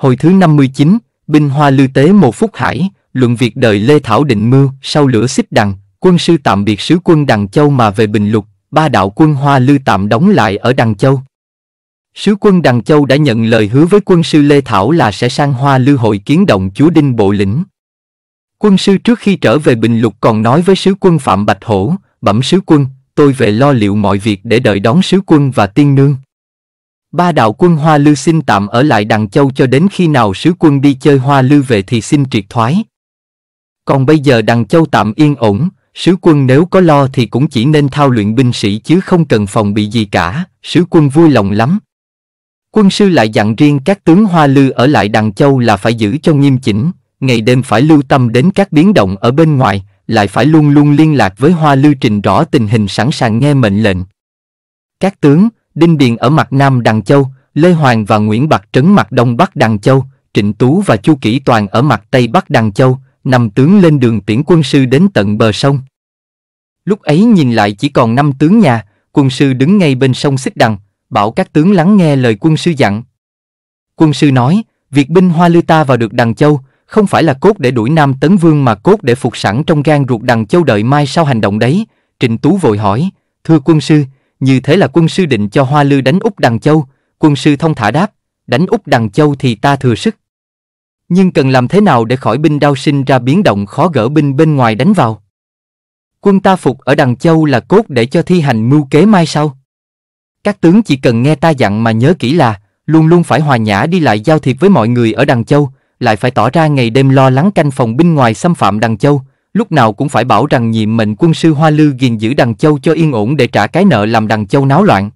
Hồi thứ 59, Binh Hoa lưu Tế Một Phúc Hải, luận việc đời Lê Thảo Định Mưu, sau lửa xích đằng, quân sư tạm biệt sứ quân Đằng Châu mà về Bình Lục, ba đạo quân Hoa lưu tạm đóng lại ở Đằng Châu. Sứ quân Đằng Châu đã nhận lời hứa với quân sư Lê Thảo là sẽ sang Hoa lưu hội kiến động chúa Đinh Bộ Lĩnh. Quân sư trước khi trở về Bình Lục còn nói với sứ quân Phạm Bạch Hổ, bẩm sứ quân, tôi về lo liệu mọi việc để đợi đón sứ quân và tiên nương. Ba đạo quân Hoa Lư xin tạm ở lại Đằng Châu cho đến khi nào sứ quân đi chơi Hoa Lư về thì xin triệt thoái. Còn bây giờ Đằng Châu tạm yên ổn, sứ quân nếu có lo thì cũng chỉ nên thao luyện binh sĩ chứ không cần phòng bị gì cả, sứ quân vui lòng lắm. Quân sư lại dặn riêng các tướng Hoa Lư ở lại Đằng Châu là phải giữ cho nghiêm chỉnh, ngày đêm phải lưu tâm đến các biến động ở bên ngoài, lại phải luôn luôn liên lạc với Hoa Lư trình rõ tình hình sẵn sàng nghe mệnh lệnh. Các tướng, Đinh Điền ở mặt Nam Đằng Châu, Lê Hoàng và Nguyễn Bạc Trấn mặt Đông Bắc Đằng Châu, Trịnh Tú và Chu Kỷ Toàn ở mặt Tây Bắc Đằng Châu, Năm tướng lên đường tiễn quân sư đến tận bờ sông. Lúc ấy nhìn lại chỉ còn năm tướng nhà, quân sư đứng ngay bên sông Xích Đằng, bảo các tướng lắng nghe lời quân sư dặn. Quân sư nói, việc binh hoa lư ta vào được Đằng Châu, không phải là cốt để đuổi Nam Tấn Vương mà cốt để phục sẵn trong gan ruột Đằng Châu đợi mai sau hành động đấy. Trịnh Tú vội hỏi, thưa quân sư, như thế là quân sư định cho Hoa Lư đánh Úc Đằng Châu, quân sư thông thả đáp, đánh Úc Đằng Châu thì ta thừa sức. Nhưng cần làm thế nào để khỏi binh đao sinh ra biến động khó gỡ binh bên ngoài đánh vào? Quân ta phục ở Đằng Châu là cốt để cho thi hành mưu kế mai sau. Các tướng chỉ cần nghe ta dặn mà nhớ kỹ là, luôn luôn phải hòa nhã đi lại giao thiệp với mọi người ở Đằng Châu, lại phải tỏ ra ngày đêm lo lắng canh phòng binh ngoài xâm phạm Đằng Châu, lúc nào cũng phải bảo rằng nhiệm mệnh quân sư Hoa Lư gìn giữ Đằng Châu cho yên ổn để trả cái nợ làm Đằng Châu náo loạn.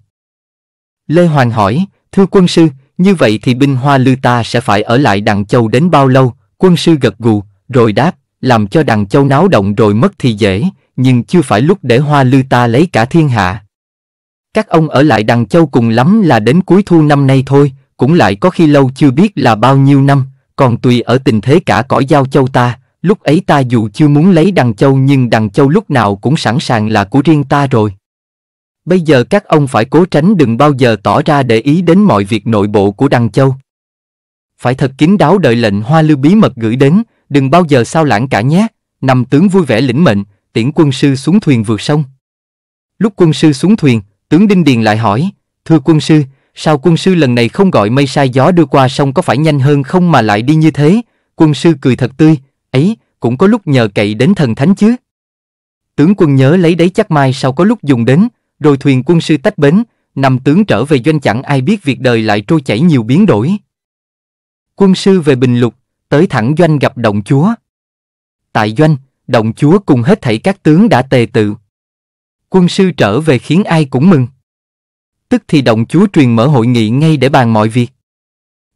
Lê Hoàng hỏi, thưa quân sư, như vậy thì binh Hoa Lư ta sẽ phải ở lại Đằng Châu đến bao lâu? Quân sư gật gù, rồi đáp, làm cho Đằng Châu náo động rồi mất thì dễ, nhưng chưa phải lúc để Hoa Lư ta lấy cả thiên hạ. Các ông ở lại Đằng Châu cùng lắm là đến cuối thu năm nay thôi, cũng lại có khi lâu chưa biết là bao nhiêu năm, còn tùy ở tình thế cả cõi giao châu ta, Lúc ấy ta dù chưa muốn lấy đằng châu nhưng đằng châu lúc nào cũng sẵn sàng là của riêng ta rồi. Bây giờ các ông phải cố tránh đừng bao giờ tỏ ra để ý đến mọi việc nội bộ của đằng châu. Phải thật kín đáo đợi lệnh hoa lưu bí mật gửi đến, đừng bao giờ sao lãng cả nhé. Nằm tướng vui vẻ lĩnh mệnh, tiễn quân sư xuống thuyền vượt sông. Lúc quân sư xuống thuyền, tướng Đinh Điền lại hỏi, thưa quân sư, sao quân sư lần này không gọi mây sai gió đưa qua sông có phải nhanh hơn không mà lại đi như thế? Quân sư cười thật tươi, ấy, cũng có lúc nhờ cậy đến thần thánh chứ. Tướng quân nhớ lấy đấy chắc mai sau có lúc dùng đến, rồi thuyền quân sư tách bến, năm tướng trở về doanh chẳng ai biết việc đời lại trôi chảy nhiều biến đổi. Quân sư về Bình Lục, tới thẳng doanh gặp động chúa. Tại doanh, động chúa cùng hết thảy các tướng đã tề tự. Quân sư trở về khiến ai cũng mừng. Tức thì động chúa truyền mở hội nghị ngay để bàn mọi việc.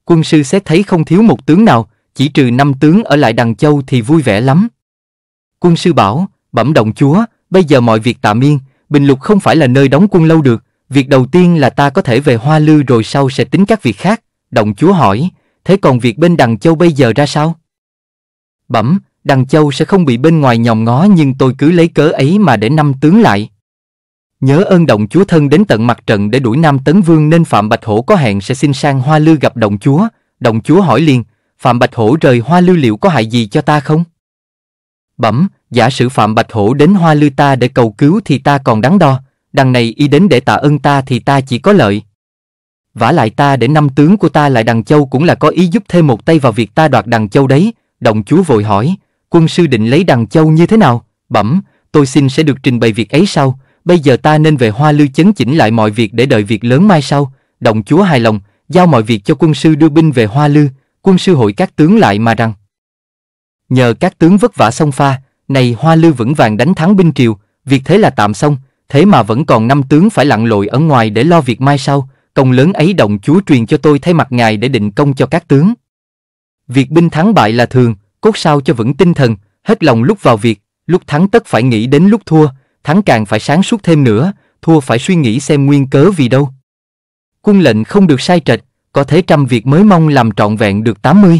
Quân sư xét thấy không thiếu một tướng nào, chỉ trừ năm tướng ở lại đằng châu thì vui vẻ lắm. Quân sư bảo, bẩm động chúa, bây giờ mọi việc tạm yên, Bình Lục không phải là nơi đóng quân lâu được, việc đầu tiên là ta có thể về Hoa Lư rồi sau sẽ tính các việc khác. Động chúa hỏi, thế còn việc bên đằng châu bây giờ ra sao? Bẩm, đằng châu sẽ không bị bên ngoài nhòm ngó nhưng tôi cứ lấy cớ ấy mà để năm tướng lại. Nhớ ơn động chúa thân đến tận mặt trận để đuổi Nam Tấn Vương nên Phạm Bạch Hổ có hẹn sẽ xin sang Hoa Lư gặp động chúa. Động chúa hỏi liền, Phạm Bạch Hổ rời hoa lưu liệu có hại gì cho ta không? Bẩm, giả sử Phạm Bạch Hổ đến hoa lưu ta để cầu cứu thì ta còn đắn đo, đằng này y đến để tạ ơn ta thì ta chỉ có lợi. Vả lại ta để năm tướng của ta lại đằng châu cũng là có ý giúp thêm một tay vào việc ta đoạt đằng châu đấy, đồng chúa vội hỏi, quân sư định lấy đằng châu như thế nào? Bẩm, tôi xin sẽ được trình bày việc ấy sau, bây giờ ta nên về hoa lưu chấn chỉnh lại mọi việc để đợi việc lớn mai sau, đồng chúa hài lòng, giao mọi việc cho quân sư đưa binh về hoa lưu quân sư hội các tướng lại mà rằng Nhờ các tướng vất vả sông pha, này Hoa Lư vững vàng đánh thắng binh triều, việc thế là tạm xong, thế mà vẫn còn năm tướng phải lặn lội ở ngoài để lo việc mai sau, công lớn ấy đồng chúa truyền cho tôi thay mặt ngài để định công cho các tướng. Việc binh thắng bại là thường, cốt sao cho vững tinh thần, hết lòng lúc vào việc, lúc thắng tất phải nghĩ đến lúc thua, thắng càng phải sáng suốt thêm nữa, thua phải suy nghĩ xem nguyên cớ vì đâu. Quân lệnh không được sai trạch có thế trăm việc mới mong làm trọn vẹn được tám mươi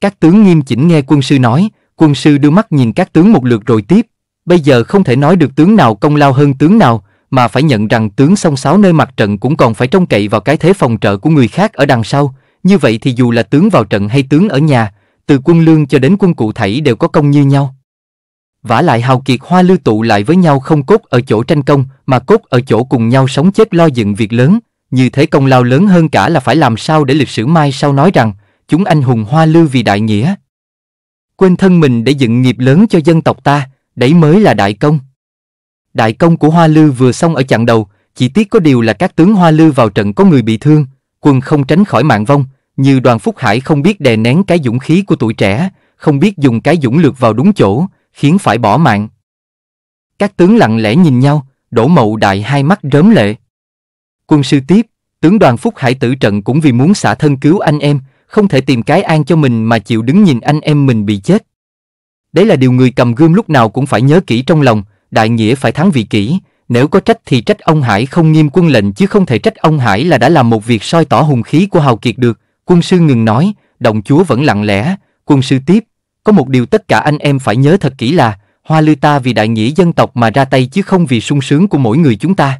Các tướng nghiêm chỉnh nghe quân sư nói, quân sư đưa mắt nhìn các tướng một lượt rồi tiếp, bây giờ không thể nói được tướng nào công lao hơn tướng nào, mà phải nhận rằng tướng song sáo nơi mặt trận cũng còn phải trông cậy vào cái thế phòng trợ của người khác ở đằng sau, như vậy thì dù là tướng vào trận hay tướng ở nhà, từ quân lương cho đến quân cụ thảy đều có công như nhau. Vả lại hào kiệt hoa lưu tụ lại với nhau không cốt ở chỗ tranh công, mà cốt ở chỗ cùng nhau sống chết lo dựng việc lớn, như thế công lao lớn hơn cả là phải làm sao để lịch sử mai sau nói rằng, chúng anh hùng hoa lư vì đại nghĩa. Quên thân mình để dựng nghiệp lớn cho dân tộc ta, đấy mới là đại công. Đại công của Hoa Lư vừa xong ở chặng đầu, chỉ tiếc có điều là các tướng Hoa Lư vào trận có người bị thương, quân không tránh khỏi mạng vong, như đoàn Phúc Hải không biết đè nén cái dũng khí của tuổi trẻ, không biết dùng cái dũng lược vào đúng chỗ, khiến phải bỏ mạng. Các tướng lặng lẽ nhìn nhau, đổ mậu đại hai mắt rớm lệ. Quân sư tiếp, tướng đoàn Phúc Hải tử trận cũng vì muốn xả thân cứu anh em, không thể tìm cái an cho mình mà chịu đứng nhìn anh em mình bị chết. Đấy là điều người cầm gươm lúc nào cũng phải nhớ kỹ trong lòng, đại nghĩa phải thắng vị kỹ, nếu có trách thì trách ông Hải không nghiêm quân lệnh chứ không thể trách ông Hải là đã làm một việc soi tỏ hùng khí của Hào Kiệt được. Quân sư ngừng nói, đồng chúa vẫn lặng lẽ, quân sư tiếp, có một điều tất cả anh em phải nhớ thật kỹ là, hoa lư ta vì đại nghĩa dân tộc mà ra tay chứ không vì sung sướng của mỗi người chúng ta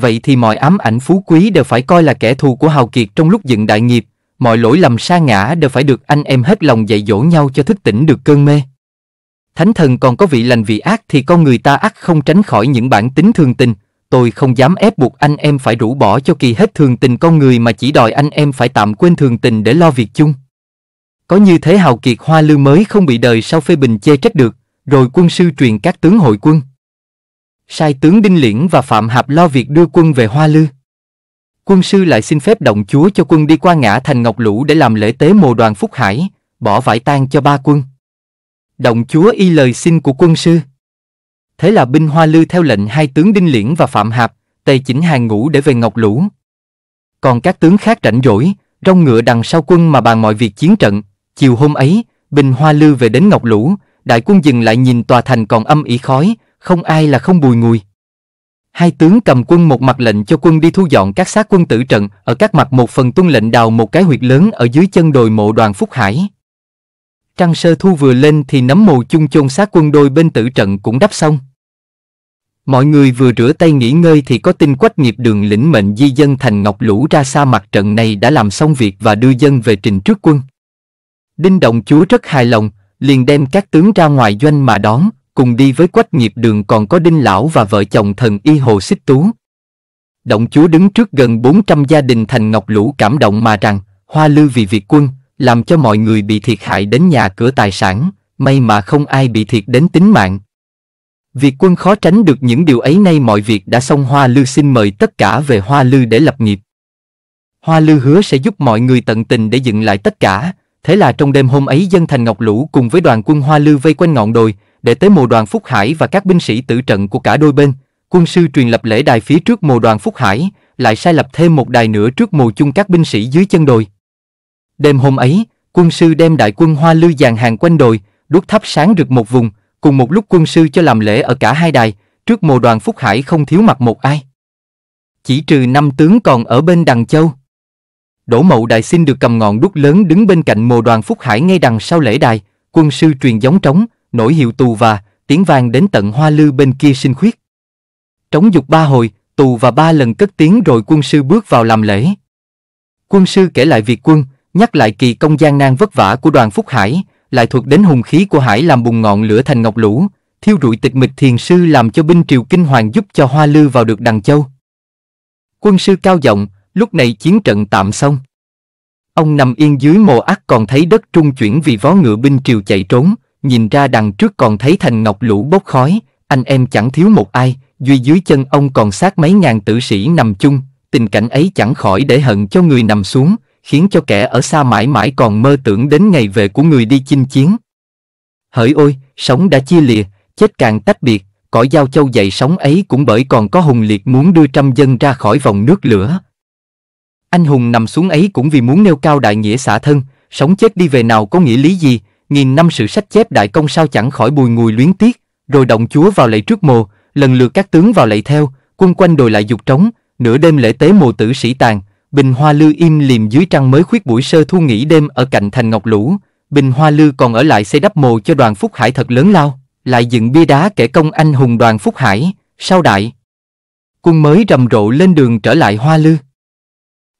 vậy thì mọi ám ảnh phú quý đều phải coi là kẻ thù của hào kiệt trong lúc dựng đại nghiệp, mọi lỗi lầm sa ngã đều phải được anh em hết lòng dạy dỗ nhau cho thức tỉnh được cơn mê. Thánh thần còn có vị lành vị ác thì con người ta ác không tránh khỏi những bản tính thường tình, tôi không dám ép buộc anh em phải rũ bỏ cho kỳ hết thường tình con người mà chỉ đòi anh em phải tạm quên thường tình để lo việc chung. Có như thế hào kiệt hoa lưu mới không bị đời sau phê bình chê trách được, rồi quân sư truyền các tướng hội quân sai tướng Đinh Liễn và Phạm Hạp lo việc đưa quân về Hoa Lư. Quân sư lại xin phép động chúa cho quân đi qua ngã thành Ngọc Lũ để làm lễ tế mồ đoàn Phúc Hải, bỏ vải tang cho ba quân. Động chúa y lời xin của quân sư. Thế là binh Hoa Lư theo lệnh hai tướng Đinh Liễn và Phạm Hạp, tề chỉnh hàng ngũ để về Ngọc Lũ. Còn các tướng khác rảnh rỗi, rong ngựa đằng sau quân mà bàn mọi việc chiến trận. Chiều hôm ấy, binh Hoa Lư về đến Ngọc Lũ, đại quân dừng lại nhìn tòa thành còn âm ỉ khói, không ai là không bùi ngùi. Hai tướng cầm quân một mặt lệnh cho quân đi thu dọn các xác quân tử trận, ở các mặt một phần tuân lệnh đào một cái huyệt lớn ở dưới chân đồi mộ đoàn Phúc Hải. Trăng sơ thu vừa lên thì nấm mồ chung chôn xác quân đôi bên tử trận cũng đắp xong. Mọi người vừa rửa tay nghỉ ngơi thì có tin quách nghiệp đường lĩnh mệnh di dân thành ngọc lũ ra xa mặt trận này đã làm xong việc và đưa dân về trình trước quân. Đinh Động Chúa rất hài lòng, liền đem các tướng ra ngoài doanh mà đón, cùng đi với quách nghiệp đường còn có Đinh Lão và vợ chồng thần y Hồ Xích Tú. Động chúa đứng trước gần 400 gia đình thành Ngọc Lũ cảm động mà rằng, hoa lư vì việt quân, làm cho mọi người bị thiệt hại đến nhà cửa tài sản, may mà không ai bị thiệt đến tính mạng. việt quân khó tránh được những điều ấy nay mọi việc đã xong Hoa Lư xin mời tất cả về Hoa Lư để lập nghiệp. Hoa Lư hứa sẽ giúp mọi người tận tình để dựng lại tất cả, thế là trong đêm hôm ấy dân thành Ngọc Lũ cùng với đoàn quân Hoa Lư vây quanh ngọn đồi, để tới mồ đoàn Phúc Hải và các binh sĩ tử trận của cả đôi bên, quân sư truyền lập lễ đài phía trước mồ đoàn Phúc Hải, lại sai lập thêm một đài nữa trước mồ chung các binh sĩ dưới chân đồi. Đêm hôm ấy, quân sư đem đại quân hoa lư dàn hàng quanh đồi, đốt thắp sáng rực một vùng, cùng một lúc quân sư cho làm lễ ở cả hai đài, trước mồ đoàn Phúc Hải không thiếu mặt một ai. Chỉ trừ năm tướng còn ở bên đằng châu. Đỗ Mậu Đại xin được cầm ngọn đuốc lớn đứng bên cạnh mồ đoàn Phúc Hải ngay đằng sau lễ đài, quân sư truyền giống trống, nổi hiệu tù và, tiếng vang đến tận hoa lư bên kia sinh khuyết. Trống dục ba hồi, tù và ba lần cất tiếng rồi quân sư bước vào làm lễ. Quân sư kể lại việc quân, nhắc lại kỳ công gian nan vất vả của đoàn Phúc Hải, lại thuật đến hùng khí của Hải làm bùng ngọn lửa thành ngọc lũ, thiêu rụi tịch mịch thiền sư làm cho binh triều kinh hoàng giúp cho Hoa Lư vào được Đằng Châu. Quân sư cao giọng, lúc này chiến trận tạm xong. Ông nằm yên dưới mồ ác còn thấy đất trung chuyển vì vó ngựa binh triều chạy trốn nhìn ra đằng trước còn thấy thành ngọc lũ bốc khói, anh em chẳng thiếu một ai, duy dưới chân ông còn sát mấy ngàn tử sĩ nằm chung, tình cảnh ấy chẳng khỏi để hận cho người nằm xuống, khiến cho kẻ ở xa mãi mãi còn mơ tưởng đến ngày về của người đi chinh chiến. Hỡi ôi, sống đã chia lìa, chết càng tách biệt, cõi giao châu dậy sóng ấy cũng bởi còn có hùng liệt muốn đưa trăm dân ra khỏi vòng nước lửa. Anh hùng nằm xuống ấy cũng vì muốn nêu cao đại nghĩa xã thân, sống chết đi về nào có nghĩa lý gì, nghìn năm sự sách chép đại công sao chẳng khỏi bùi ngùi luyến tiếc, rồi động chúa vào lạy trước mồ, lần lượt các tướng vào lạy theo, quân quanh đồi lại dục trống, nửa đêm lễ tế mồ tử sĩ tàn, bình hoa lư im liềm dưới trăng mới khuyết buổi sơ thu nghỉ đêm ở cạnh thành ngọc lũ, bình hoa lư còn ở lại xây đắp mồ cho đoàn phúc hải thật lớn lao, lại dựng bia đá kể công anh hùng đoàn phúc hải, sau đại. Quân mới rầm rộ lên đường trở lại hoa lư.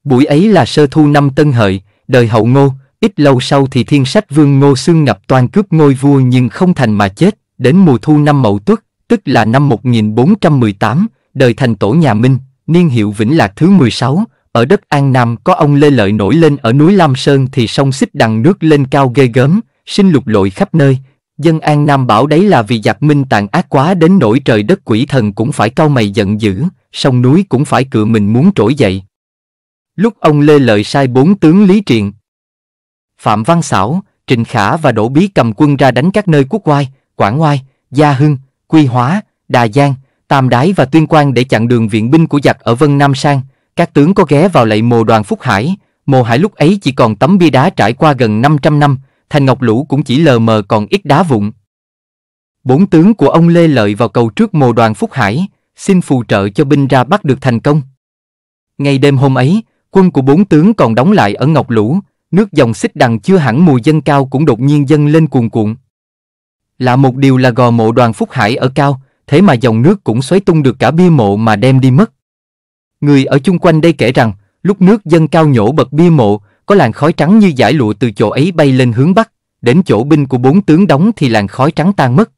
Buổi ấy là sơ thu năm tân hợi, đời hậu ngô, Ít lâu sau thì thiên sách vương Ngô Xương Ngập toàn cướp ngôi vua nhưng không thành mà chết, đến mùa thu năm Mậu Tuất, tức là năm 1418, đời thành tổ nhà Minh, niên hiệu Vĩnh Lạc thứ 16, ở đất An Nam có ông Lê Lợi nổi lên ở núi Lam Sơn thì sông xích đằng nước lên cao ghê gớm, sinh lục lội khắp nơi. Dân An Nam bảo đấy là vì giặc Minh tàn ác quá đến nỗi trời đất quỷ thần cũng phải cau mày giận dữ, sông núi cũng phải cựa mình muốn trỗi dậy. Lúc ông Lê Lợi sai bốn tướng Lý Triện, Phạm Văn Sảo, Trình Khả và Đỗ Bí cầm quân ra đánh các nơi quốc oai, Quảng Oai, Gia Hưng, Quy Hóa, Đà Giang, Tam Đái và Tuyên Quang để chặn đường viện binh của giặc ở Vân Nam sang. Các tướng có ghé vào lạy mồ đoàn Phúc Hải, mồ Hải lúc ấy chỉ còn tấm bia đá trải qua gần 500 năm, thành Ngọc Lũ cũng chỉ lờ mờ còn ít đá vụn. Bốn tướng của ông Lê Lợi vào cầu trước mồ đoàn Phúc Hải, xin phù trợ cho binh ra bắt được thành công. Ngày đêm hôm ấy, quân của bốn tướng còn đóng lại ở Ngọc Lũ, Nước dòng xích đằng chưa hẳn mùi dân cao cũng đột nhiên dâng lên cuồn cuộn. Lạ một điều là gò mộ đoàn Phúc Hải ở cao, thế mà dòng nước cũng xoáy tung được cả bia mộ mà đem đi mất. Người ở chung quanh đây kể rằng, lúc nước dâng cao nhổ bật bia mộ, có làn khói trắng như giải lụa từ chỗ ấy bay lên hướng bắc, đến chỗ binh của bốn tướng đóng thì làn khói trắng tan mất.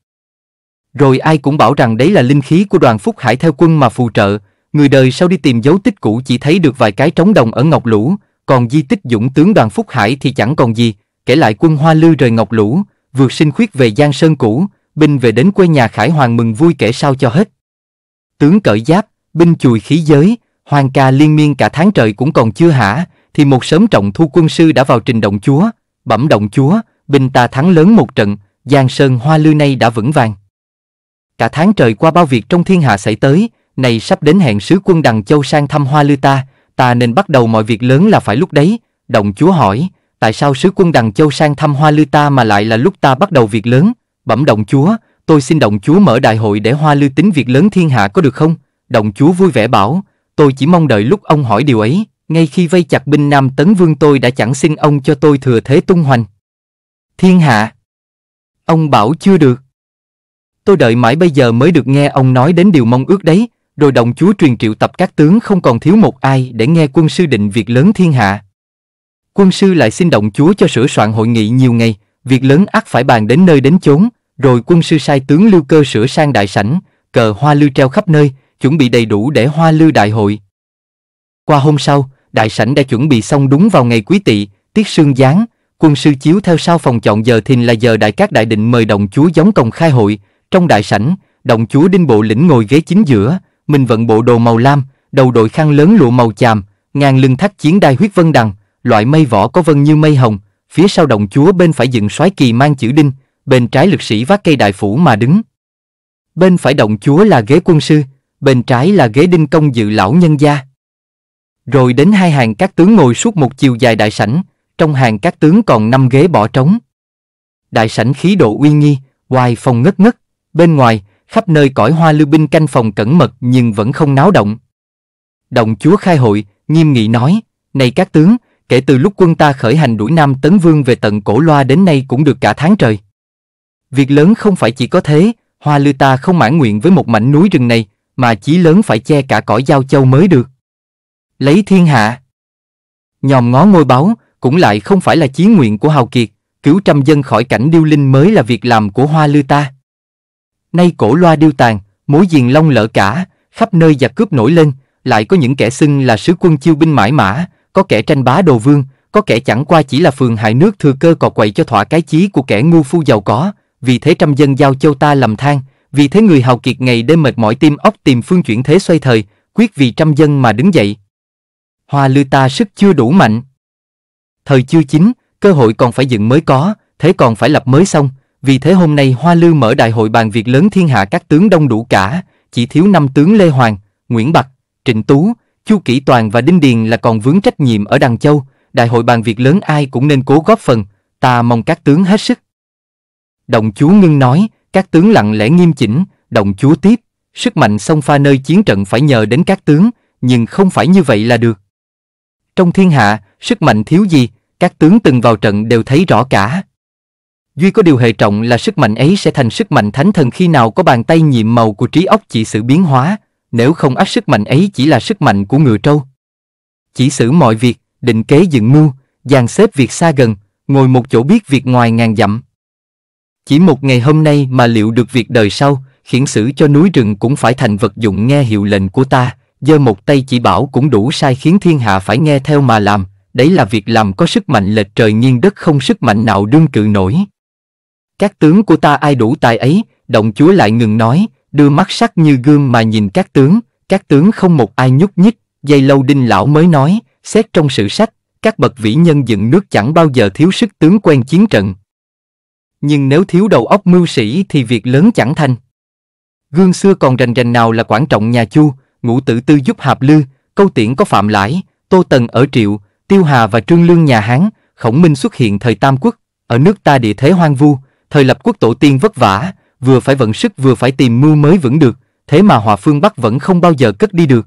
Rồi ai cũng bảo rằng đấy là linh khí của đoàn Phúc Hải theo quân mà phù trợ, người đời sau đi tìm dấu tích cũ chỉ thấy được vài cái trống đồng ở Ngọc Lũ, còn di tích dũng tướng đoàn Phúc Hải thì chẳng còn gì, kể lại quân Hoa Lư rời Ngọc Lũ, vượt sinh khuyết về Giang Sơn cũ, binh về đến quê nhà Khải Hoàng mừng vui kể sao cho hết. Tướng cởi giáp, binh chùi khí giới, hoàng ca liên miên cả tháng trời cũng còn chưa hả, thì một sớm trọng thu quân sư đã vào trình động chúa, bẩm động chúa, binh ta thắng lớn một trận, Giang Sơn Hoa Lư nay đã vững vàng. Cả tháng trời qua bao việc trong thiên hạ xảy tới, này sắp đến hẹn sứ quân Đằng Châu sang thăm Hoa Lư ta, ta nên bắt đầu mọi việc lớn là phải lúc đấy. Đồng chúa hỏi, tại sao sứ quân đằng châu sang thăm hoa lư ta mà lại là lúc ta bắt đầu việc lớn? Bẩm đồng chúa, tôi xin đồng chúa mở đại hội để hoa lư tính việc lớn thiên hạ có được không? Đồng chúa vui vẻ bảo, tôi chỉ mong đợi lúc ông hỏi điều ấy, ngay khi vây chặt binh Nam Tấn Vương tôi đã chẳng xin ông cho tôi thừa thế tung hoành. Thiên hạ! Ông bảo chưa được. Tôi đợi mãi bây giờ mới được nghe ông nói đến điều mong ước đấy, rồi động chúa truyền triệu tập các tướng không còn thiếu một ai để nghe quân sư định việc lớn thiên hạ. Quân sư lại xin động chúa cho sửa soạn hội nghị nhiều ngày, việc lớn ắt phải bàn đến nơi đến chốn, rồi quân sư sai tướng lưu cơ sửa sang đại sảnh, cờ hoa lưu treo khắp nơi, chuẩn bị đầy đủ để hoa lưu đại hội. Qua hôm sau, đại sảnh đã chuẩn bị xong đúng vào ngày quý tỵ, tiết sương giáng, quân sư chiếu theo sau phòng chọn giờ thìn là giờ đại các đại định mời đồng chúa giống công khai hội, trong đại sảnh, đồng chúa đinh bộ lĩnh ngồi ghế chính giữa, mình vận bộ đồ màu lam, đầu đội khăn lớn lụa màu chàm, ngang lưng thắt chiến đai huyết vân đằng, loại mây vỏ có vân như mây hồng, phía sau động chúa bên phải dựng soái kỳ mang chữ đinh, bên trái lực sĩ vác cây đại phủ mà đứng. Bên phải động chúa là ghế quân sư, bên trái là ghế đinh công dự lão nhân gia. Rồi đến hai hàng các tướng ngồi suốt một chiều dài đại sảnh, trong hàng các tướng còn năm ghế bỏ trống. Đại sảnh khí độ uy nghi, ngoài phòng ngất ngất, bên ngoài, khắp nơi cõi hoa lưu binh canh phòng cẩn mật nhưng vẫn không náo động. Đồng chúa khai hội, nghiêm nghị nói, này các tướng, kể từ lúc quân ta khởi hành đuổi Nam Tấn Vương về tận Cổ Loa đến nay cũng được cả tháng trời. Việc lớn không phải chỉ có thế, hoa lưu ta không mãn nguyện với một mảnh núi rừng này, mà chí lớn phải che cả cõi giao châu mới được. Lấy thiên hạ. Nhòm ngó ngôi báu, cũng lại không phải là chí nguyện của Hào Kiệt, cứu trăm dân khỏi cảnh điêu linh mới là việc làm của hoa lưu ta. Nay cổ loa điêu tàn, mối diền long lỡ cả, khắp nơi giặc cướp nổi lên, lại có những kẻ xưng là sứ quân chiêu binh mãi mã, có kẻ tranh bá đồ vương, có kẻ chẳng qua chỉ là phường hại nước thừa cơ cò quậy cho thỏa cái chí của kẻ ngu phu giàu có, vì thế trăm dân giao châu ta lầm than, vì thế người hào kiệt ngày đêm mệt mỏi tim óc tìm phương chuyển thế xoay thời, quyết vì trăm dân mà đứng dậy. Hoa lư ta sức chưa đủ mạnh. Thời chưa chính, cơ hội còn phải dựng mới có, thế còn phải lập mới xong, vì thế hôm nay Hoa Lư mở đại hội bàn việc lớn thiên hạ các tướng đông đủ cả, chỉ thiếu năm tướng Lê Hoàng, Nguyễn bạch Trịnh Tú, Chu Kỷ Toàn và Đinh Điền là còn vướng trách nhiệm ở Đằng Châu, đại hội bàn việc lớn ai cũng nên cố góp phần, ta mong các tướng hết sức. Đồng chú ngưng nói, các tướng lặng lẽ nghiêm chỉnh, đồng chú tiếp, sức mạnh sông pha nơi chiến trận phải nhờ đến các tướng, nhưng không phải như vậy là được. Trong thiên hạ, sức mạnh thiếu gì, các tướng từng vào trận đều thấy rõ cả. Duy có điều hệ trọng là sức mạnh ấy sẽ thành sức mạnh thánh thần khi nào có bàn tay nhiệm màu của trí óc chỉ sự biến hóa, nếu không ác sức mạnh ấy chỉ là sức mạnh của ngựa trâu. Chỉ xử mọi việc, định kế dựng mưu, dàn xếp việc xa gần, ngồi một chỗ biết việc ngoài ngàn dặm. Chỉ một ngày hôm nay mà liệu được việc đời sau, khiển xử cho núi rừng cũng phải thành vật dụng nghe hiệu lệnh của ta, giơ một tay chỉ bảo cũng đủ sai khiến thiên hạ phải nghe theo mà làm, đấy là việc làm có sức mạnh lệch trời nghiêng đất không sức mạnh nào đương cự nổi. Các tướng của ta ai đủ tài ấy, động chúa lại ngừng nói, đưa mắt sắc như gương mà nhìn các tướng, các tướng không một ai nhúc nhích, dây lâu đinh lão mới nói, xét trong sử sách, các bậc vĩ nhân dựng nước chẳng bao giờ thiếu sức tướng quen chiến trận. Nhưng nếu thiếu đầu óc mưu sĩ thì việc lớn chẳng thành. Gương xưa còn rành rành nào là quản trọng nhà Chu, ngũ tử tư giúp Hạp Lư, câu tiễn có Phạm Lãi, Tô Tần ở Triệu, Tiêu Hà và Trương Lương nhà Hán, Khổng Minh xuất hiện thời Tam Quốc, ở nước ta địa thế hoang vu, thời lập quốc tổ tiên vất vả, vừa phải vận sức vừa phải tìm mưu mới vững được, thế mà hòa phương Bắc vẫn không bao giờ cất đi được.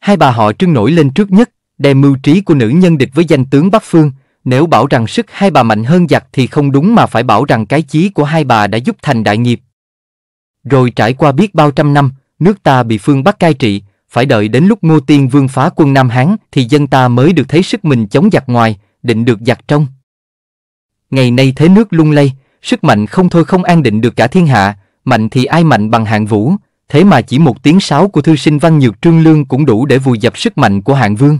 Hai bà họ trưng nổi lên trước nhất, đè mưu trí của nữ nhân địch với danh tướng Bắc Phương, nếu bảo rằng sức hai bà mạnh hơn giặc thì không đúng mà phải bảo rằng cái chí của hai bà đã giúp thành đại nghiệp. Rồi trải qua biết bao trăm năm, nước ta bị phương Bắc cai trị, phải đợi đến lúc Ngô Tiên Vương phá quân Nam Hán thì dân ta mới được thấy sức mình chống giặc ngoài, định được giặc trong. Ngày nay thế nước lung lay, Sức mạnh không thôi không an định được cả thiên hạ, mạnh thì ai mạnh bằng hạng vũ, thế mà chỉ một tiếng sáo của thư sinh văn nhược trương lương cũng đủ để vùi dập sức mạnh của hạng vương.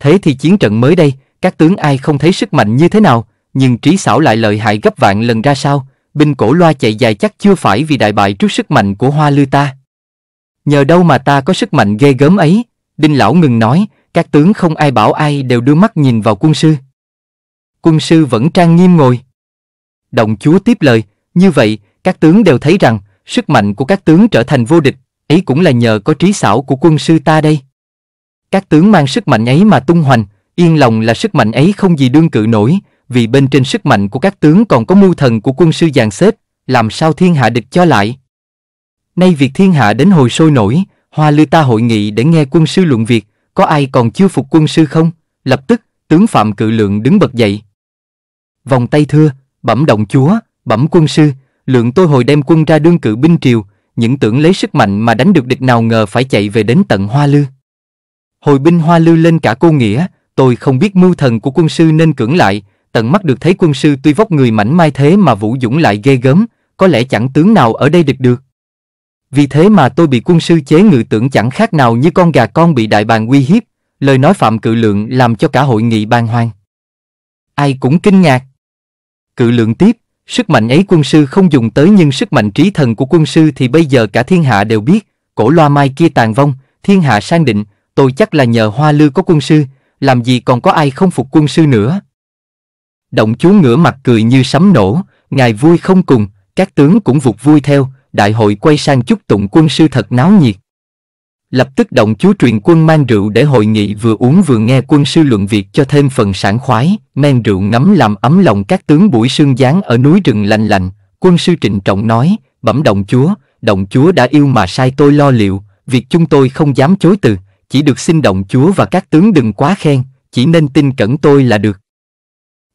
Thế thì chiến trận mới đây, các tướng ai không thấy sức mạnh như thế nào, nhưng trí xảo lại lợi hại gấp vạn lần ra sao, binh cổ loa chạy dài chắc chưa phải vì đại bại trước sức mạnh của hoa lư ta. Nhờ đâu mà ta có sức mạnh ghê gớm ấy, Đinh Lão ngừng nói, các tướng không ai bảo ai đều đưa mắt nhìn vào quân sư. Quân sư vẫn trang nghiêm ngồi. Động chúa tiếp lời, như vậy, các tướng đều thấy rằng, sức mạnh của các tướng trở thành vô địch, ấy cũng là nhờ có trí xảo của quân sư ta đây. Các tướng mang sức mạnh ấy mà tung hoành, yên lòng là sức mạnh ấy không gì đương cự nổi, vì bên trên sức mạnh của các tướng còn có mưu thần của quân sư dàn xếp, làm sao thiên hạ địch cho lại. Nay việc thiên hạ đến hồi sôi nổi, hoa lư ta hội nghị để nghe quân sư luận việc, có ai còn chưa phục quân sư không? Lập tức, tướng Phạm Cự Lượng đứng bật dậy. Vòng tay thưa, Bẩm động chúa, bẩm quân sư, lượng tôi hồi đem quân ra đương cự binh triều, những tưởng lấy sức mạnh mà đánh được địch nào ngờ phải chạy về đến tận Hoa Lư. Hồi binh Hoa Lư lên cả cô nghĩa, tôi không biết mưu thần của quân sư nên cưỡng lại, tận mắt được thấy quân sư tuy vóc người mảnh mai thế mà vũ dũng lại ghê gớm, có lẽ chẳng tướng nào ở đây địch được. Vì thế mà tôi bị quân sư chế ngự tưởng chẳng khác nào như con gà con bị đại bàng uy hiếp, lời nói phạm cự lượng làm cho cả hội nghị bàn hoàng. Ai cũng kinh ngạc. Cự lượng tiếp, sức mạnh ấy quân sư không dùng tới nhưng sức mạnh trí thần của quân sư thì bây giờ cả thiên hạ đều biết, cổ loa mai kia tàn vong, thiên hạ sang định, tôi chắc là nhờ hoa lư có quân sư, làm gì còn có ai không phục quân sư nữa. Động chúa ngửa mặt cười như sấm nổ, ngài vui không cùng, các tướng cũng vụt vui theo, đại hội quay sang chúc tụng quân sư thật náo nhiệt lập tức động chú truyền quân mang rượu để hội nghị vừa uống vừa nghe quân sư luận việc cho thêm phần sảng khoái, men rượu ngấm làm ấm lòng các tướng buổi sương gián ở núi rừng lành lành, quân sư trịnh trọng nói, bẩm động chúa, động chúa đã yêu mà sai tôi lo liệu, việc chúng tôi không dám chối từ, chỉ được xin động chúa và các tướng đừng quá khen, chỉ nên tin cẩn tôi là được.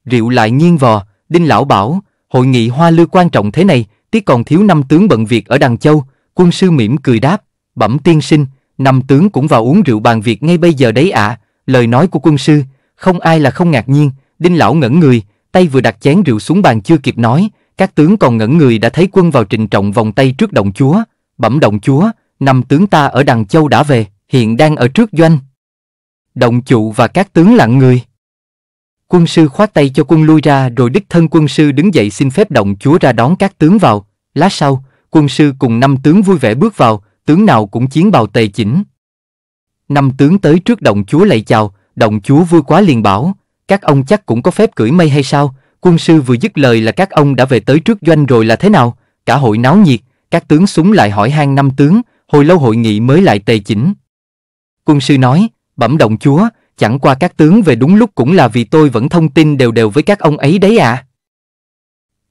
Rượu lại nghiêng vò, Đinh Lão bảo, hội nghị hoa lư quan trọng thế này, tiếc còn thiếu năm tướng bận việc ở Đằng Châu, quân sư mỉm cười đáp, bẩm tiên sinh, Năm tướng cũng vào uống rượu bàn việc ngay bây giờ đấy ạ, lời nói của quân sư, không ai là không ngạc nhiên, đinh lão ngẩn người, tay vừa đặt chén rượu xuống bàn chưa kịp nói, các tướng còn ngẩn người đã thấy quân vào trình trọng vòng tay trước động chúa, bẩm động chúa, năm tướng ta ở Đằng Châu đã về, hiện đang ở trước doanh. Động trụ và các tướng lặng người. Quân sư khoát tay cho quân lui ra rồi đích thân quân sư đứng dậy xin phép động chúa ra đón các tướng vào. Lát sau, quân sư cùng năm tướng vui vẻ bước vào, tướng nào cũng chiến bào tề chỉnh. Năm tướng tới trước động chúa lạy chào, động chúa vui quá liền bảo, các ông chắc cũng có phép cưỡi mây hay sao, quân sư vừa dứt lời là các ông đã về tới trước doanh rồi là thế nào, cả hội náo nhiệt, các tướng súng lại hỏi hang năm tướng, hồi lâu hội nghị mới lại tề chỉnh. Quân sư nói, bẩm động chúa, chẳng qua các tướng về đúng lúc cũng là vì tôi vẫn thông tin đều đều với các ông ấy đấy à.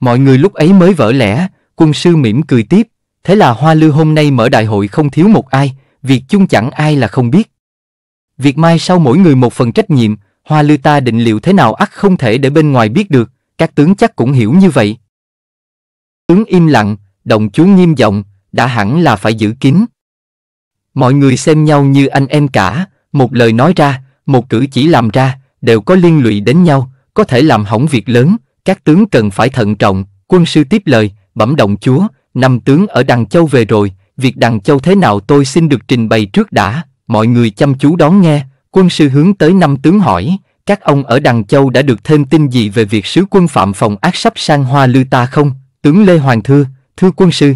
Mọi người lúc ấy mới vỡ lẽ, quân sư mỉm cười tiếp, Thế là Hoa Lư hôm nay mở đại hội không thiếu một ai, việc chung chẳng ai là không biết. Việc mai sau mỗi người một phần trách nhiệm, Hoa Lư ta định liệu thế nào ắt không thể để bên ngoài biết được, các tướng chắc cũng hiểu như vậy. Tướng im lặng, đồng chú nghiêm giọng, đã hẳn là phải giữ kín. Mọi người xem nhau như anh em cả, một lời nói ra, một cử chỉ làm ra, đều có liên lụy đến nhau, có thể làm hỏng việc lớn, các tướng cần phải thận trọng, quân sư tiếp lời, bẩm động chúa, Năm tướng ở Đằng Châu về rồi, việc Đằng Châu thế nào tôi xin được trình bày trước đã, mọi người chăm chú đón nghe, quân sư hướng tới năm tướng hỏi, các ông ở Đằng Châu đã được thêm tin gì về việc sứ quân phạm phòng ác sắp sang hoa lư ta không? Tướng Lê Hoàng Thưa, thưa quân sư.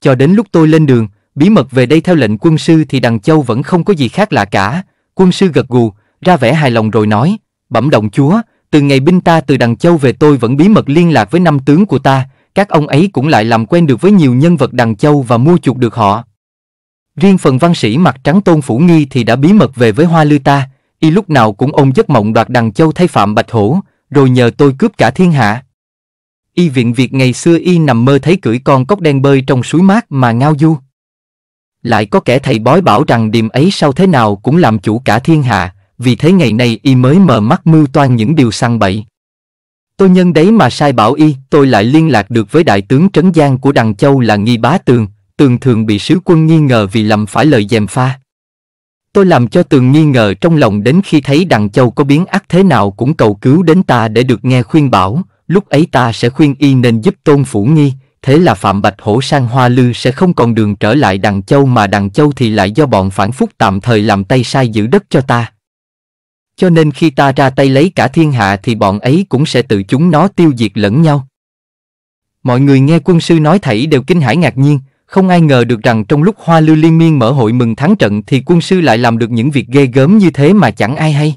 Cho đến lúc tôi lên đường, bí mật về đây theo lệnh quân sư thì Đằng Châu vẫn không có gì khác lạ cả. Quân sư gật gù, ra vẻ hài lòng rồi nói, bẩm động chúa, từ ngày binh ta từ Đằng Châu về tôi vẫn bí mật liên lạc với năm tướng của ta, các ông ấy cũng lại làm quen được với nhiều nhân vật đằng châu và mua chuộc được họ. Riêng phần văn sĩ mặt trắng tôn phủ nghi thì đã bí mật về với hoa lư ta, y lúc nào cũng ôm giấc mộng đoạt đằng châu thay phạm bạch hổ, rồi nhờ tôi cướp cả thiên hạ. Y viện việc ngày xưa y nằm mơ thấy cưỡi con cốc đen bơi trong suối mát mà ngao du. Lại có kẻ thầy bói bảo rằng điềm ấy sau thế nào cũng làm chủ cả thiên hạ, vì thế ngày nay y mới mờ mắt mưu toan những điều săn bậy. Tôi nhân đấy mà sai bảo y, tôi lại liên lạc được với đại tướng Trấn Giang của Đằng Châu là Nghi Bá Tường, Tường thường bị sứ quân nghi ngờ vì làm phải lời dèm pha. Tôi làm cho Tường nghi ngờ trong lòng đến khi thấy Đằng Châu có biến ác thế nào cũng cầu cứu đến ta để được nghe khuyên bảo, lúc ấy ta sẽ khuyên y nên giúp tôn phủ nghi, thế là Phạm Bạch Hổ sang Hoa Lư sẽ không còn đường trở lại Đằng Châu mà Đằng Châu thì lại do bọn phản phúc tạm thời làm tay sai giữ đất cho ta. Cho nên khi ta ra tay lấy cả thiên hạ thì bọn ấy cũng sẽ tự chúng nó tiêu diệt lẫn nhau. Mọi người nghe quân sư nói thảy đều kinh hãi ngạc nhiên, không ai ngờ được rằng trong lúc Hoa Lưu Liên Miên mở hội mừng thắng trận thì quân sư lại làm được những việc ghê gớm như thế mà chẳng ai hay.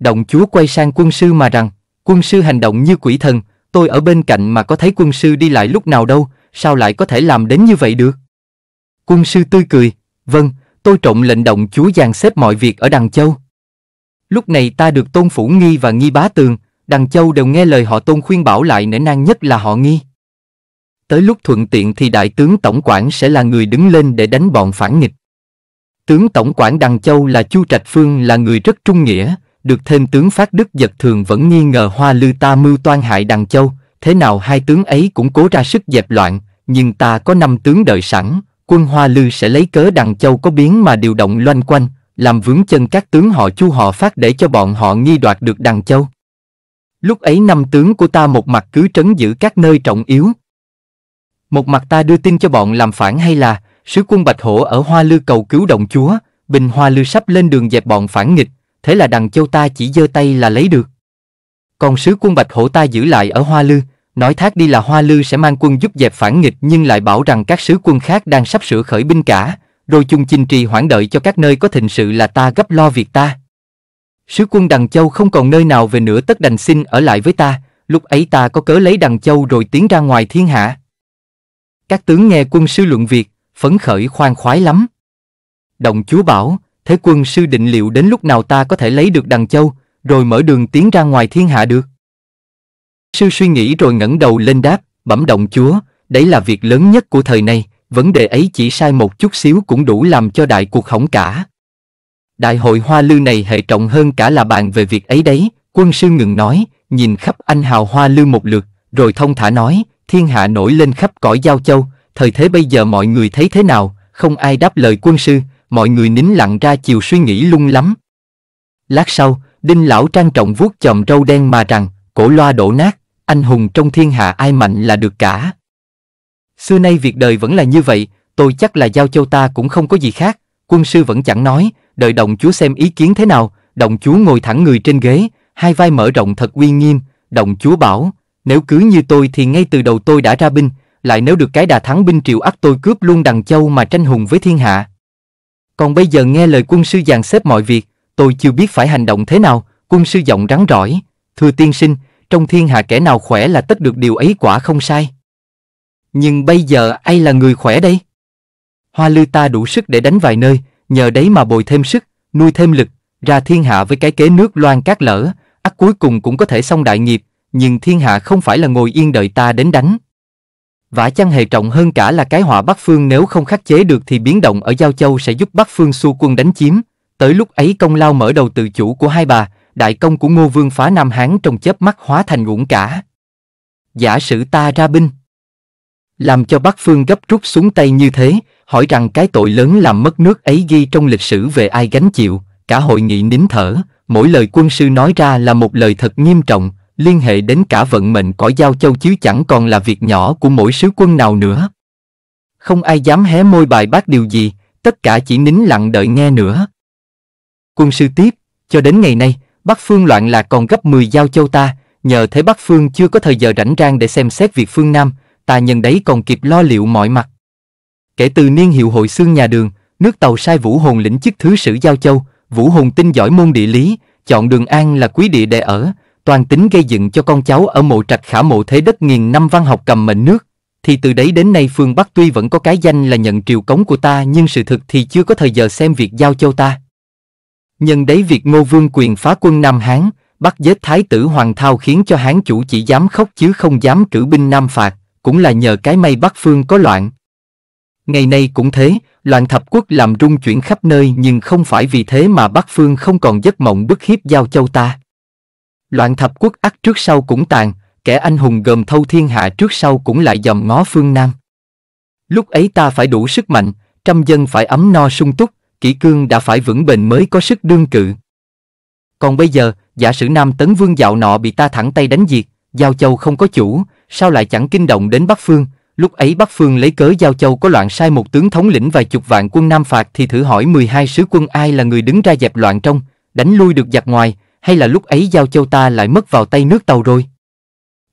Đồng chúa quay sang quân sư mà rằng, quân sư hành động như quỷ thần, tôi ở bên cạnh mà có thấy quân sư đi lại lúc nào đâu, sao lại có thể làm đến như vậy được? Quân sư tươi cười, vâng, tôi trộn lệnh động chúa dàn xếp mọi việc ở Đằng Châu. Lúc này ta được Tôn Phủ Nghi và Nghi Bá Tường, Đằng Châu đều nghe lời họ Tôn khuyên bảo lại nể nang nhất là họ Nghi. Tới lúc thuận tiện thì đại tướng tổng quản sẽ là người đứng lên để đánh bọn phản nghịch. Tướng tổng quản Đằng Châu là Chu Trạch Phương là người rất trung nghĩa, được thêm tướng phát đức giật thường vẫn nghi ngờ hoa lư ta mưu toan hại Đằng Châu, thế nào hai tướng ấy cũng cố ra sức dẹp loạn, nhưng ta có năm tướng đợi sẵn, quân hoa lư sẽ lấy cớ Đằng Châu có biến mà điều động loanh quanh, làm vướng chân các tướng họ chu họ phát để cho bọn họ nghi đoạt được đằng châu. Lúc ấy năm tướng của ta một mặt cứ trấn giữ các nơi trọng yếu. Một mặt ta đưa tin cho bọn làm phản hay là, sứ quân Bạch Hổ ở Hoa Lư cầu cứu đồng chúa, Bình Hoa Lư sắp lên đường dẹp bọn phản nghịch, thế là đằng châu ta chỉ giơ tay là lấy được. Còn sứ quân Bạch Hổ ta giữ lại ở Hoa Lư, nói thác đi là Hoa Lư sẽ mang quân giúp dẹp phản nghịch nhưng lại bảo rằng các sứ quân khác đang sắp sửa khởi binh cả, rồi chung chinh trì hoãn đợi cho các nơi có thịnh sự là ta gấp lo việc ta. Sứ quân Đằng Châu không còn nơi nào về nữa tất đành xin ở lại với ta, lúc ấy ta có cớ lấy Đằng Châu rồi tiến ra ngoài thiên hạ. Các tướng nghe quân sư luận việc, phấn khởi khoan khoái lắm. đồng chúa bảo, thế quân sư định liệu đến lúc nào ta có thể lấy được Đằng Châu, rồi mở đường tiến ra ngoài thiên hạ được. Sư suy nghĩ rồi ngẩng đầu lên đáp, bẩm động chúa, đấy là việc lớn nhất của thời này, vấn đề ấy chỉ sai một chút xíu cũng đủ làm cho đại cuộc hỏng cả. Đại hội hoa lưu này hệ trọng hơn cả là bàn về việc ấy đấy, quân sư ngừng nói, nhìn khắp anh hào hoa lưu một lượt, rồi thông thả nói, thiên hạ nổi lên khắp cõi giao châu, thời thế bây giờ mọi người thấy thế nào, không ai đáp lời quân sư, mọi người nín lặng ra chiều suy nghĩ lung lắm. Lát sau, đinh lão trang trọng vuốt chòm râu đen mà rằng, cổ loa đổ nát, anh hùng trong thiên hạ ai mạnh là được cả. Xưa nay việc đời vẫn là như vậy, tôi chắc là giao châu ta cũng không có gì khác, quân sư vẫn chẳng nói, đợi đồng chúa xem ý kiến thế nào, đồng chúa ngồi thẳng người trên ghế, hai vai mở rộng thật uy nghiêm, đồng chúa bảo, nếu cứ như tôi thì ngay từ đầu tôi đã ra binh, lại nếu được cái đà thắng binh triệu ắt tôi cướp luôn đằng châu mà tranh hùng với thiên hạ. Còn bây giờ nghe lời quân sư dàn xếp mọi việc, tôi chưa biết phải hành động thế nào, quân sư giọng rắn rỏi, thưa tiên sinh, trong thiên hạ kẻ nào khỏe là tất được điều ấy quả không sai. Nhưng bây giờ ai là người khỏe đây? Hoa lư ta đủ sức để đánh vài nơi, nhờ đấy mà bồi thêm sức, nuôi thêm lực, ra thiên hạ với cái kế nước loan cát lỡ, ắt cuối cùng cũng có thể xong đại nghiệp, nhưng thiên hạ không phải là ngồi yên đợi ta đến đánh. Vả chăng hề trọng hơn cả là cái họa Bắc Phương nếu không khắc chế được thì biến động ở Giao Châu sẽ giúp Bắc Phương xu quân đánh chiếm. Tới lúc ấy công lao mở đầu tự chủ của hai bà, đại công của Ngô Vương phá Nam Hán trong chớp mắt hóa thành ngũn cả. Giả sử ta ra binh, làm cho bác Phương gấp rút xuống tay như thế, hỏi rằng cái tội lớn làm mất nước ấy ghi trong lịch sử về ai gánh chịu, cả hội nghị nín thở, mỗi lời quân sư nói ra là một lời thật nghiêm trọng, liên hệ đến cả vận mệnh cõi giao châu chứ chẳng còn là việc nhỏ của mỗi sứ quân nào nữa. Không ai dám hé môi bài bác điều gì, tất cả chỉ nín lặng đợi nghe nữa. Quân sư tiếp, cho đến ngày nay, Bắc Phương loạn là còn gấp 10 giao châu ta, nhờ thế Bắc Phương chưa có thời giờ rảnh rang để xem xét việc phương Nam, ta nhân đấy còn kịp lo liệu mọi mặt. Kể từ niên hiệu hội xương nhà đường, nước tàu sai Vũ Hồn lĩnh chức thứ sử Giao Châu, Vũ Hồn tinh giỏi môn địa lý, chọn Đường An là quý địa để ở, toàn tính gây dựng cho con cháu ở mộ trạch khả mộ thế đất nghìn năm văn học cầm mệnh nước. Thì từ đấy đến nay phương Bắc tuy vẫn có cái danh là nhận triều cống của ta nhưng sự thực thì chưa có thời giờ xem việc Giao Châu ta. Nhân đấy việc Ngô Vương quyền phá quân Nam Hán, bắt giết thái tử Hoàng Thao khiến cho Hán chủ chỉ dám khóc chứ không dám cử binh Nam phạt, cũng là nhờ cái may Bắc Phương có loạn. Ngày nay cũng thế, loạn thập quốc làm rung chuyển khắp nơi nhưng không phải vì thế mà Bắc Phương không còn giấc mộng bức hiếp giao châu ta. Loạn thập quốc ắt trước sau cũng tàn, kẻ anh hùng gồm thâu thiên hạ trước sau cũng lại dòm ngó phương Nam. Lúc ấy ta phải đủ sức mạnh, trăm dân phải ấm no sung túc, kỷ cương đã phải vững bền mới có sức đương cự. Còn bây giờ, giả sử Nam Tấn Vương dạo nọ bị ta thẳng tay đánh diệt, Giao Châu không có chủ, sao lại chẳng kinh động đến Bắc Phương? Lúc ấy Bắc Phương lấy cớ Giao Châu có loạn sai một tướng thống lĩnh vài chục vạn quân Nam phạt thì thử hỏi 12 sứ quân ai là người đứng ra dẹp loạn trong, đánh lui được giặc ngoài, hay là lúc ấy Giao Châu ta lại mất vào tay nước Tàu rồi?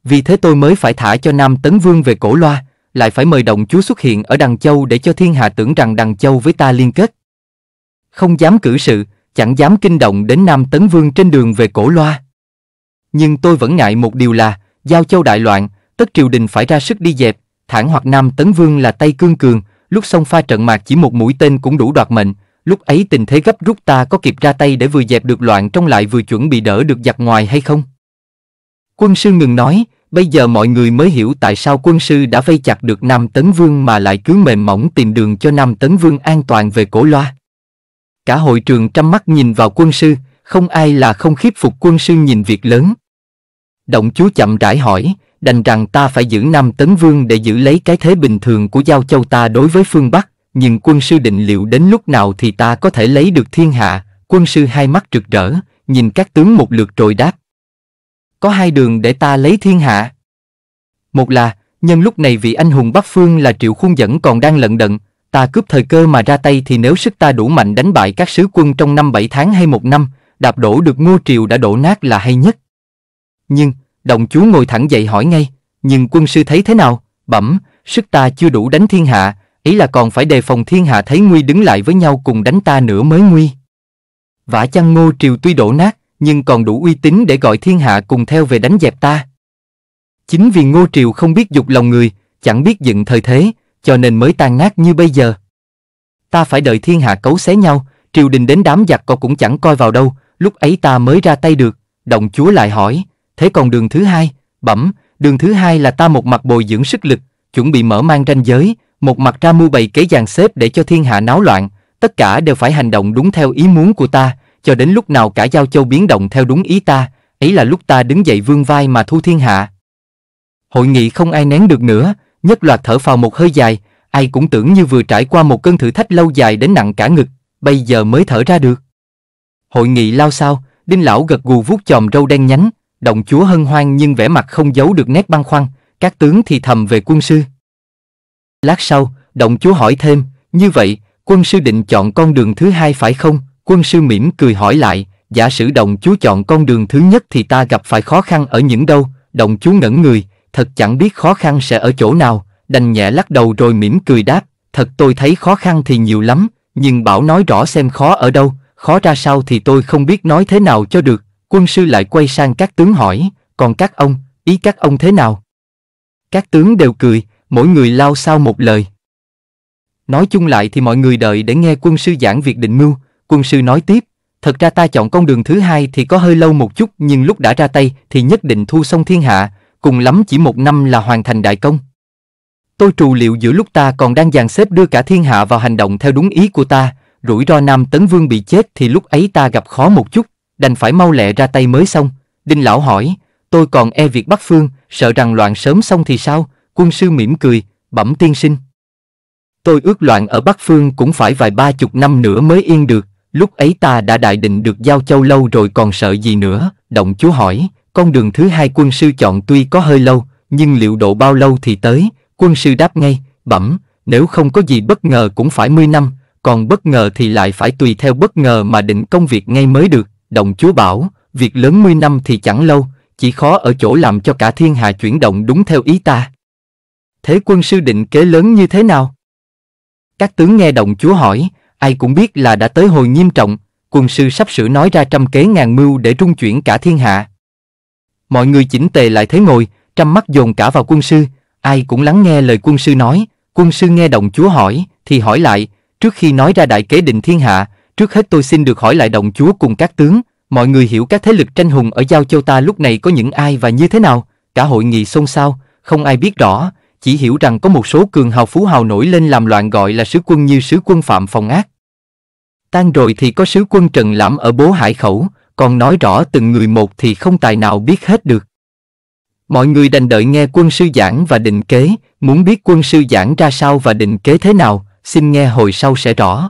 Vì thế tôi mới phải thả cho Nam Tấn Vương về cổ loa, lại phải mời động chúa xuất hiện ở Đằng Châu để cho thiên hạ tưởng rằng Đằng Châu với ta liên kết. Không dám cử sự, chẳng dám kinh động đến Nam Tấn Vương trên đường về cổ loa. Nhưng tôi vẫn ngại một điều là, giao châu đại loạn, tất triều đình phải ra sức đi dẹp, thẳng hoặc Nam Tấn Vương là tay cương cường, lúc xông pha trận mạc chỉ một mũi tên cũng đủ đoạt mệnh, lúc ấy tình thế gấp rút ta có kịp ra tay để vừa dẹp được loạn trong lại vừa chuẩn bị đỡ được giặc ngoài hay không? Quân sư ngừng nói, bây giờ mọi người mới hiểu tại sao quân sư đã vây chặt được Nam Tấn Vương mà lại cứ mềm mỏng tìm đường cho Nam Tấn Vương an toàn về cổ loa. Cả hội trường trăm mắt nhìn vào quân sư, không ai là không khiếp phục quân sư nhìn việc lớn, Động chúa chậm rãi hỏi, đành rằng ta phải giữ Nam Tấn Vương để giữ lấy cái thế bình thường của Giao Châu ta đối với phương Bắc, nhưng quân sư định liệu đến lúc nào thì ta có thể lấy được thiên hạ, quân sư hai mắt rực rỡ, nhìn các tướng một lượt rồi đáp. Có hai đường để ta lấy thiên hạ. Một là, nhân lúc này vị anh hùng Bắc Phương là Triệu Khuôn Dẫn còn đang lận đận, ta cướp thời cơ mà ra tay thì nếu sức ta đủ mạnh đánh bại các sứ quân trong năm bảy tháng hay một năm, đạp đổ được ngô triều đã đổ nát là hay nhất. Nhưng, đồng chúa ngồi thẳng dậy hỏi ngay, nhưng quân sư thấy thế nào? Bẩm, sức ta chưa đủ đánh thiên hạ, ý là còn phải đề phòng thiên hạ thấy nguy đứng lại với nhau cùng đánh ta nữa mới nguy. Vả chăng ngô triều tuy đổ nát, nhưng còn đủ uy tín để gọi thiên hạ cùng theo về đánh dẹp ta. Chính vì ngô triều không biết dục lòng người, chẳng biết dựng thời thế, cho nên mới tan nát như bây giờ. Ta phải đợi thiên hạ cấu xé nhau, triều đình đến đám giặc co cũng chẳng coi vào đâu, lúc ấy ta mới ra tay được. Đồng chúa lại hỏi, thế còn đường thứ hai, bẩm, đường thứ hai là ta một mặt bồi dưỡng sức lực, chuẩn bị mở mang ranh giới, một mặt ra mưu bày kế dàn xếp để cho thiên hạ náo loạn, tất cả đều phải hành động đúng theo ý muốn của ta, cho đến lúc nào cả giao châu biến động theo đúng ý ta, ấy là lúc ta đứng dậy vương vai mà thu thiên hạ. Hội nghị không ai nén được nữa, nhất loạt thở phào một hơi dài, ai cũng tưởng như vừa trải qua một cơn thử thách lâu dài đến nặng cả ngực, bây giờ mới thở ra được. Hội nghị lao sao, Đinh Lão gật gù vuốt chòm râu đen nhánh, Động chúa hân hoan nhưng vẻ mặt không giấu được nét băn khoăn, các tướng thì thầm về quân sư. Lát sau, động chúa hỏi thêm, như vậy, quân sư định chọn con đường thứ hai phải không? Quân sư mỉm cười hỏi lại, giả sử động chúa chọn con đường thứ nhất thì ta gặp phải khó khăn ở những đâu? Động chúa ngẩn người, thật chẳng biết khó khăn sẽ ở chỗ nào, đành nhẹ lắc đầu rồi mỉm cười đáp, thật tôi thấy khó khăn thì nhiều lắm, nhưng bảo nói rõ xem khó ở đâu, khó ra sao thì tôi không biết nói thế nào cho được, Quân sư lại quay sang các tướng hỏi, còn các ông, ý các ông thế nào? Các tướng đều cười, mỗi người lao sao một lời. Nói chung lại thì mọi người đợi để nghe quân sư giảng việc định mưu, quân sư nói tiếp, thật ra ta chọn con đường thứ hai thì có hơi lâu một chút nhưng lúc đã ra tay thì nhất định thu xong thiên hạ, cùng lắm chỉ một năm là hoàn thành đại công. Tôi trù liệu giữa lúc ta còn đang dàn xếp đưa cả thiên hạ vào hành động theo đúng ý của ta, rủi ro Nam Tấn Vương bị chết thì lúc ấy ta gặp khó một chút, đành phải mau lẹ ra tay mới xong. Đinh lão hỏi, tôi còn e việc Bắc Phương, sợ rằng loạn sớm xong thì sao? Quân sư mỉm cười, bẩm tiên sinh. Tôi ước loạn ở Bắc Phương cũng phải vài ba chục năm nữa mới yên được, lúc ấy ta đã đại định được giao châu lâu rồi còn sợ gì nữa, động chúa hỏi, con đường thứ hai quân sư chọn tuy có hơi lâu, nhưng liệu độ bao lâu thì tới, quân sư đáp ngay, bẩm, nếu không có gì bất ngờ cũng phải 10 năm, còn bất ngờ thì lại phải tùy theo bất ngờ mà định công việc ngay mới được, Động chúa bảo, việc lớn mươi năm thì chẳng lâu, chỉ khó ở chỗ làm cho cả thiên hạ chuyển động đúng theo ý ta. Thế quân sư định kế lớn như thế nào? Các tướng nghe động chúa hỏi, ai cũng biết là đã tới hồi nghiêm trọng, quân sư sắp sửa nói ra trăm kế ngàn mưu để trung chuyển cả thiên hạ. Mọi người chỉnh tề lại thế ngồi, trăm mắt dồn cả vào quân sư, ai cũng lắng nghe lời quân sư nói, quân sư nghe đồng chúa hỏi, thì hỏi lại, trước khi nói ra đại kế định thiên hạ, Trước hết tôi xin được hỏi lại đồng chúa cùng các tướng, mọi người hiểu các thế lực tranh hùng ở Giao Châu ta lúc này có những ai và như thế nào, cả hội nghị xôn xao, không ai biết rõ, chỉ hiểu rằng có một số cường hào phú hào nổi lên làm loạn gọi là sứ quân như sứ quân Phạm Phòng Ác. Tan rồi thì có sứ quân Trần Lãm ở Bố Hải Khẩu, còn nói rõ từng người một thì không tài nào biết hết được. Mọi người đành đợi nghe quân sư giảng và định kế, muốn biết quân sư giảng ra sao và định kế thế nào, xin nghe hồi sau sẽ rõ.